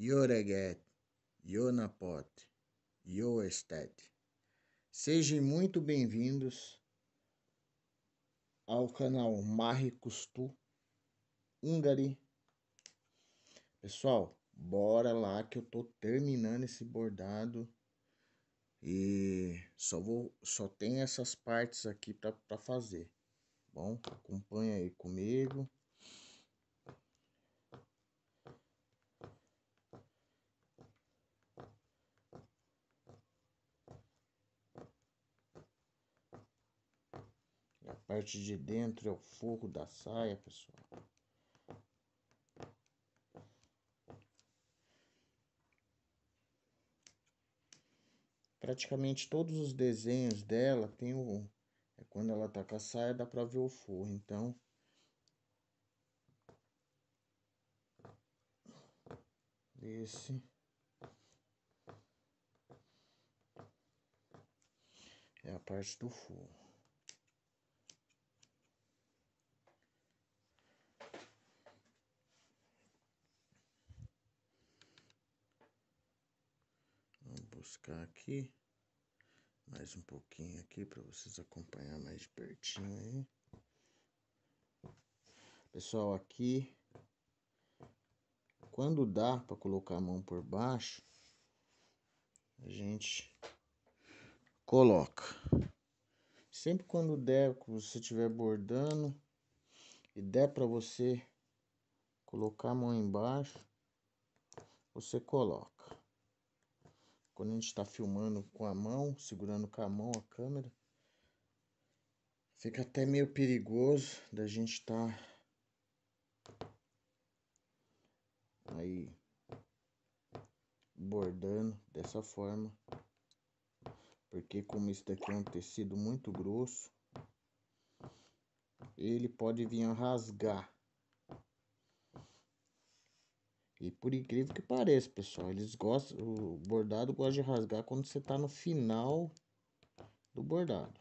Yoreget, Yonapot, Yoestet. Sejam muito bem-vindos ao canal Marre Custu Hungary. Pessoal, bora lá que eu tô terminando esse bordado e só vou só tem essas partes aqui para fazer. Bom, acompanha aí comigo. parte de dentro é o forro da saia, pessoal. Praticamente todos os desenhos dela tem o... É quando ela tá com a saia dá pra ver o forro, então... Esse... É a parte do forro. buscar aqui. Mais um pouquinho aqui para vocês acompanhar mais de pertinho aí. Pessoal, aqui quando dá para colocar a mão por baixo, a gente coloca. Sempre quando der, que você estiver bordando e der para você colocar a mão embaixo, você coloca quando a gente está filmando com a mão, segurando com a mão a câmera, fica até meio perigoso da gente estar tá aí bordando dessa forma, porque como isso daqui é um tecido muito grosso, ele pode vir a rasgar e por incrível que pareça, pessoal, eles gostam, o bordado gosta de rasgar quando você tá no final do bordado.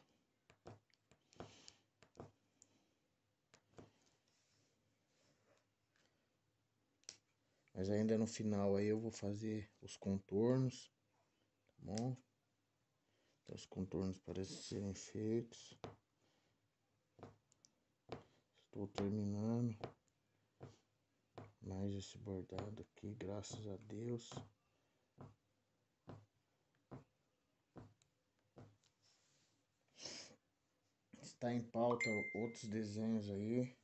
Mas ainda no final aí eu vou fazer os contornos, tá bom? Então, os contornos parecem serem feitos. Estou terminando mais esse bordado aqui, graças a Deus. Está em pauta outros desenhos aí.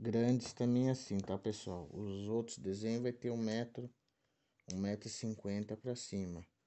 Grandes também assim, tá pessoal? Os outros desenhos vai ter um metro, um metro e cinquenta para cima.